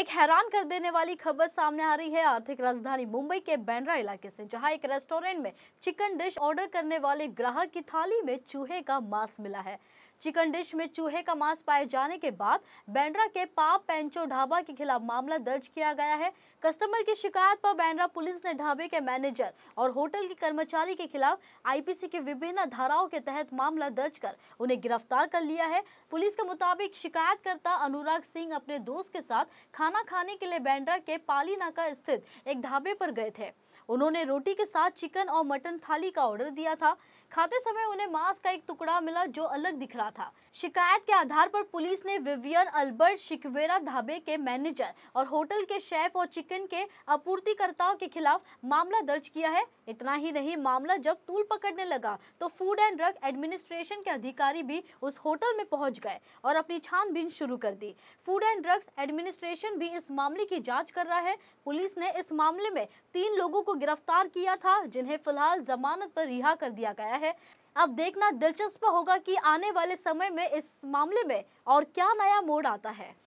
एक हैरान कर देने वाली खबर सामने आ रही है आर्थिक राजधानी मुंबई के बैंड्रा इलाके से जहां एक रेस्टोरेंट में चिकन डिश ऑर्डर करने वाले ग्राहक की थाली में चूहे का मांस मिला है चिकन डिश में चूहे का मांस पाए जाने के बाद बैंड्रा के पाप पेंचो ढाबा के खिलाफ मामला दर्ज किया गया है कस्टमर की शिकायत पर बैंड्रा पुलिस ने ढाबे के मैनेजर और होटल के कर्मचारी के खिलाफ आईपीसी के विभिन्न धाराओं के तहत मामला दर्ज कर उन्हें गिरफ्तार कर लिया है पुलिस के मुताबिक शिकायतकर्ता अनुराग सिंह अपने दोस्त के साथ खाना खाना खाने के लिए बैंड्रा के पाली नाका स्थित एक ढाबे पर गए थे उन्होंने रोटी के साथ चिकन और मटन थाली का ऑर्डर दिया था खाते समय उन्हें मांस का एक टुकड़ा मिला जो अलग दिख रहा था शिकायत के आधार पर पुलिस ने विवियन अल्बर्ट शिकवेरा ढाबे के मैनेजर और होटल के शेफ और चिकन के आपूर्तिकर्ताओं के खिलाफ मामला दर्ज किया है इतना ही नहीं मामला जब तूल पकड़ने लगा तो फूड एंड ड्रग एडमिनिस्ट्रेशन के अधिकारी भी उस होटल में पहुंच गए और अपनी छानबीन शुरू कर दी फूड एंड ड्रग्स एडमिनिस्ट्रेशन भी इस मामले की जांच कर रहा है पुलिस ने इस मामले में तीन लोगों को गिरफ्तार किया था जिन्हें फिलहाल जमानत पर रिहा कर दिया गया है अब देखना दिलचस्प होगा कि आने वाले समय में इस मामले में और क्या नया मोड़ आता है